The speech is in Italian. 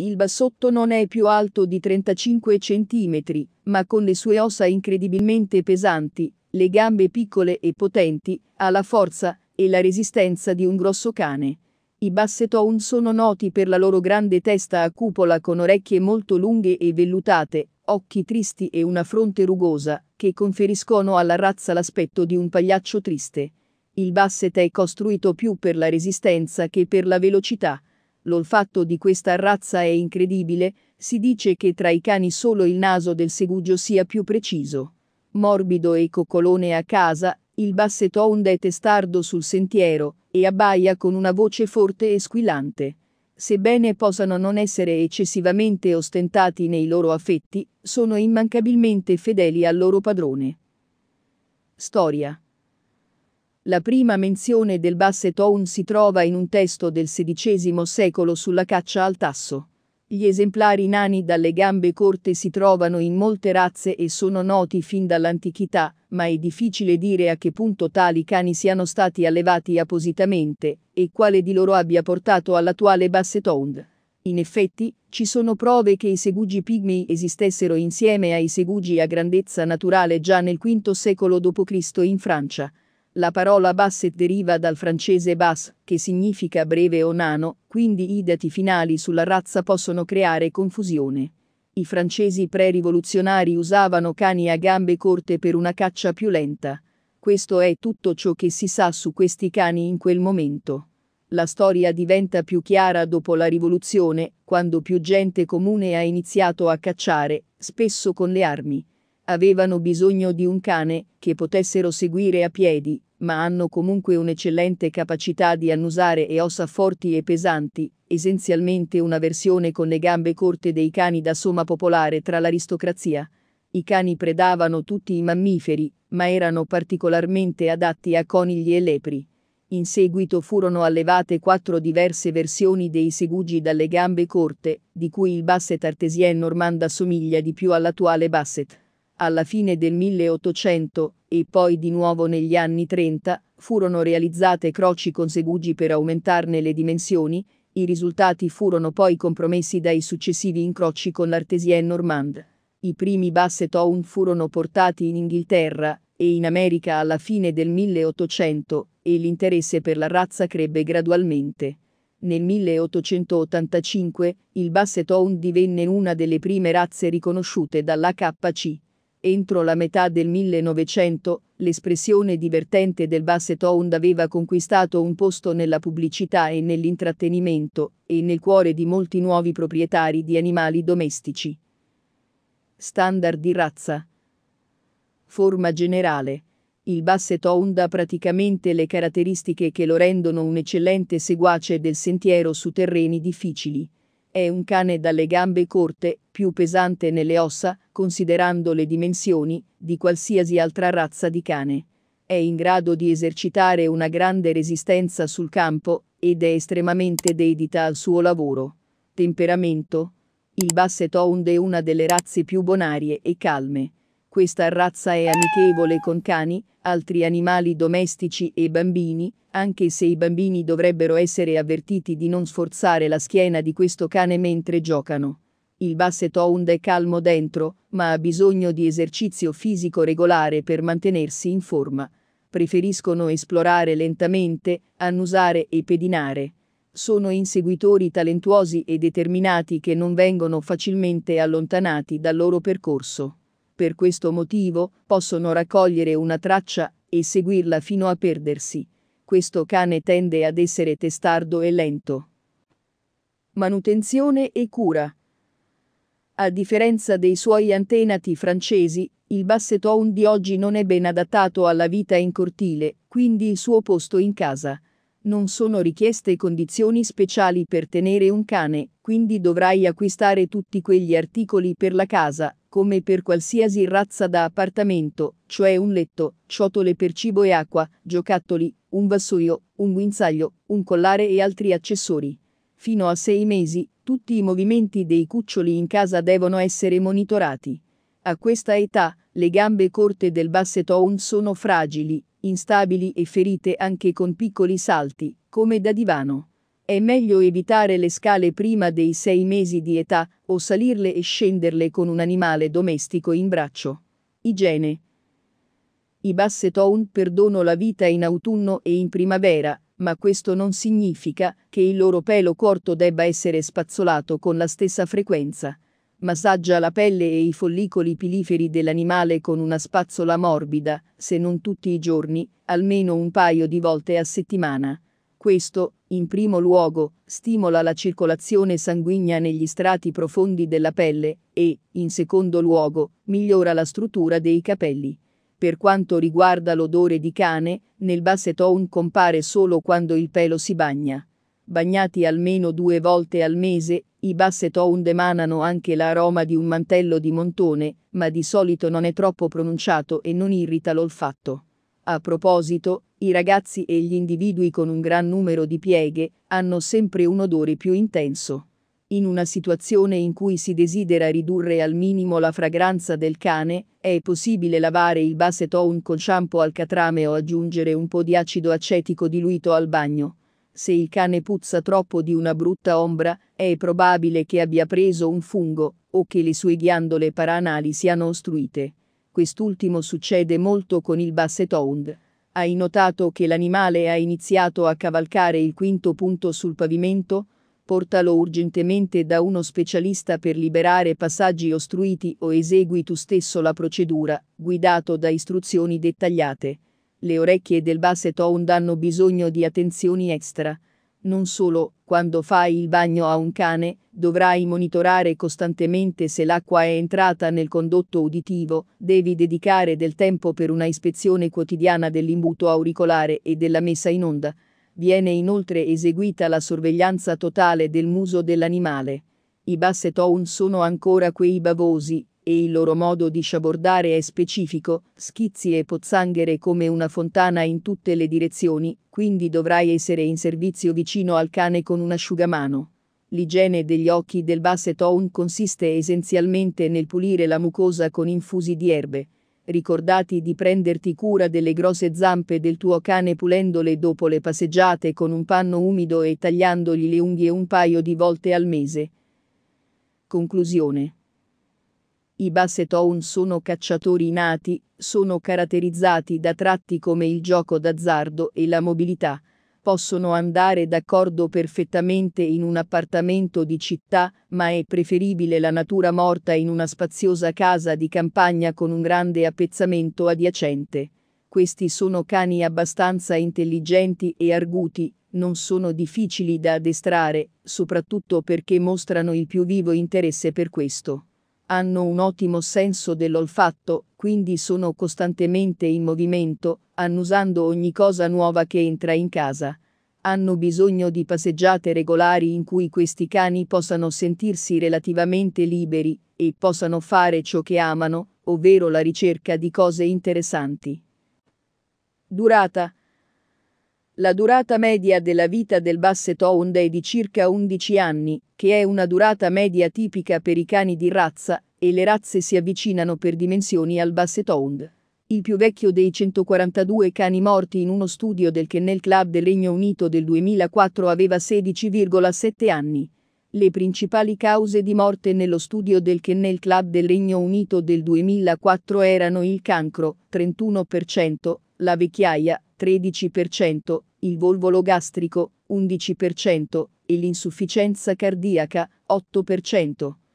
Il bassotto non è più alto di 35 cm, ma con le sue ossa incredibilmente pesanti, le gambe piccole e potenti, ha la forza e la resistenza di un grosso cane. I bassettoon sono noti per la loro grande testa a cupola con orecchie molto lunghe e vellutate, occhi tristi e una fronte rugosa, che conferiscono alla razza l'aspetto di un pagliaccio triste. Il basset è costruito più per la resistenza che per la velocità. L'olfatto di questa razza è incredibile, si dice che tra i cani solo il naso del segugio sia più preciso. Morbido e coccolone a casa, il basset hound è testardo sul sentiero e abbaia con una voce forte e squillante. Sebbene possano non essere eccessivamente ostentati nei loro affetti, sono immancabilmente fedeli al loro padrone. Storia la prima menzione del bassetone si trova in un testo del XVI secolo sulla caccia al tasso. Gli esemplari nani dalle gambe corte si trovano in molte razze e sono noti fin dall'antichità, ma è difficile dire a che punto tali cani siano stati allevati appositamente e quale di loro abbia portato all'attuale bassetone. In effetti, ci sono prove che i segugi pigmi esistessero insieme ai segugi a grandezza naturale già nel V secolo d.C. in Francia. La parola basset deriva dal francese bas, che significa breve o nano, quindi i dati finali sulla razza possono creare confusione. I francesi pre-rivoluzionari usavano cani a gambe corte per una caccia più lenta. Questo è tutto ciò che si sa su questi cani in quel momento. La storia diventa più chiara dopo la rivoluzione, quando più gente comune ha iniziato a cacciare, spesso con le armi avevano bisogno di un cane che potessero seguire a piedi, ma hanno comunque un'eccellente capacità di annusare e ossa forti e pesanti, essenzialmente una versione con le gambe corte dei cani da somma popolare tra l'aristocrazia. I cani predavano tutti i mammiferi, ma erano particolarmente adatti a conigli e lepri. In seguito furono allevate quattro diverse versioni dei segugi dalle gambe corte, di cui il basset artesien normanda somiglia di più all'attuale basset alla fine del 1800 e poi di nuovo negli anni 30, furono realizzate croci con segugi per aumentarne le dimensioni, i risultati furono poi compromessi dai successivi incroci con l'artesien normande. I primi basset own furono portati in Inghilterra e in America alla fine del 1800 e l'interesse per la razza crebbe gradualmente. Nel 1885 il basset own divenne una delle prime razze riconosciute dall'HC. Entro la metà del 1900, l'espressione divertente del basset hound aveva conquistato un posto nella pubblicità e nell'intrattenimento, e nel cuore di molti nuovi proprietari di animali domestici. Standard di razza. Forma generale. Il basset hound ha praticamente le caratteristiche che lo rendono un eccellente seguace del sentiero su terreni difficili è un cane dalle gambe corte, più pesante nelle ossa, considerando le dimensioni, di qualsiasi altra razza di cane. È in grado di esercitare una grande resistenza sul campo ed è estremamente dedita al suo lavoro. Temperamento. Il Basset Hound è una delle razze più bonarie e calme. Questa razza è amichevole con cani, altri animali domestici e bambini, anche se i bambini dovrebbero essere avvertiti di non sforzare la schiena di questo cane mentre giocano. Il basset hound è calmo dentro, ma ha bisogno di esercizio fisico regolare per mantenersi in forma. Preferiscono esplorare lentamente, annusare e pedinare. Sono inseguitori talentuosi e determinati che non vengono facilmente allontanati dal loro percorso. Per questo motivo, possono raccogliere una traccia e seguirla fino a perdersi. Questo cane tende ad essere testardo e lento. Manutenzione e cura. A differenza dei suoi antenati francesi, il basset hound di oggi non è ben adattato alla vita in cortile, quindi il suo posto in casa non sono richieste condizioni speciali per tenere un cane, quindi dovrai acquistare tutti quegli articoli per la casa, come per qualsiasi razza da appartamento, cioè un letto, ciotole per cibo e acqua, giocattoli, un vassoio, un guinzaglio, un collare e altri accessori. Fino a sei mesi, tutti i movimenti dei cuccioli in casa devono essere monitorati. A questa età, le gambe corte del basset hound sono fragili, instabili e ferite anche con piccoli salti, come da divano. È meglio evitare le scale prima dei sei mesi di età o salirle e scenderle con un animale domestico in braccio. Igiene. I bassettown perdono la vita in autunno e in primavera, ma questo non significa che il loro pelo corto debba essere spazzolato con la stessa frequenza. Massaggia la pelle e i follicoli piliferi dell'animale con una spazzola morbida, se non tutti i giorni, almeno un paio di volte a settimana. Questo, in primo luogo, stimola la circolazione sanguigna negli strati profondi della pelle e, in secondo luogo, migliora la struttura dei capelli. Per quanto riguarda l'odore di cane, nel bassetone compare solo quando il pelo si bagna bagnati almeno due volte al mese, i basset ound emanano anche l'aroma di un mantello di montone, ma di solito non è troppo pronunciato e non irrita l'olfatto. A proposito, i ragazzi e gli individui con un gran numero di pieghe hanno sempre un odore più intenso. In una situazione in cui si desidera ridurre al minimo la fragranza del cane, è possibile lavare il basset own con shampoo al catrame o aggiungere un po' di acido acetico diluito al bagno. Se il cane puzza troppo di una brutta ombra, è probabile che abbia preso un fungo, o che le sue ghiandole paranali siano ostruite. Quest'ultimo succede molto con il basset hound. Hai notato che l'animale ha iniziato a cavalcare il quinto punto sul pavimento? Portalo urgentemente da uno specialista per liberare passaggi ostruiti o esegui tu stesso la procedura, guidato da istruzioni dettagliate le orecchie del basset hound hanno bisogno di attenzioni extra. Non solo, quando fai il bagno a un cane, dovrai monitorare costantemente se l'acqua è entrata nel condotto uditivo, devi dedicare del tempo per una ispezione quotidiana dell'imbuto auricolare e della messa in onda. Viene inoltre eseguita la sorveglianza totale del muso dell'animale. I basset hound sono ancora quei bavosi, e il loro modo di sciabordare è specifico, schizzi e pozzanghere come una fontana in tutte le direzioni, quindi dovrai essere in servizio vicino al cane con un asciugamano. L'igiene degli occhi del basset hound consiste essenzialmente nel pulire la mucosa con infusi di erbe. Ricordati di prenderti cura delle grosse zampe del tuo cane pulendole dopo le passeggiate con un panno umido e tagliandogli le unghie un paio di volte al mese. Conclusione i Bassetown sono cacciatori nati, sono caratterizzati da tratti come il gioco d'azzardo e la mobilità. Possono andare d'accordo perfettamente in un appartamento di città, ma è preferibile la natura morta in una spaziosa casa di campagna con un grande appezzamento adiacente. Questi sono cani abbastanza intelligenti e arguti, non sono difficili da addestrare, soprattutto perché mostrano il più vivo interesse per questo hanno un ottimo senso dell'olfatto, quindi sono costantemente in movimento, annusando ogni cosa nuova che entra in casa. Hanno bisogno di passeggiate regolari in cui questi cani possano sentirsi relativamente liberi e possano fare ciò che amano, ovvero la ricerca di cose interessanti. Durata la durata media della vita del Basset Hound è di circa 11 anni, che è una durata media tipica per i cani di razza, e le razze si avvicinano per dimensioni al Basset Hound. Il più vecchio dei 142 cani morti in uno studio del Kennel Club del Regno Unito del 2004 aveva 16,7 anni. Le principali cause di morte nello studio del Kennel Club del Regno Unito del 2004 erano il cancro, 31%, la vecchiaia, 13%, il volvolo gastrico 11% e l'insufficienza cardiaca 8%.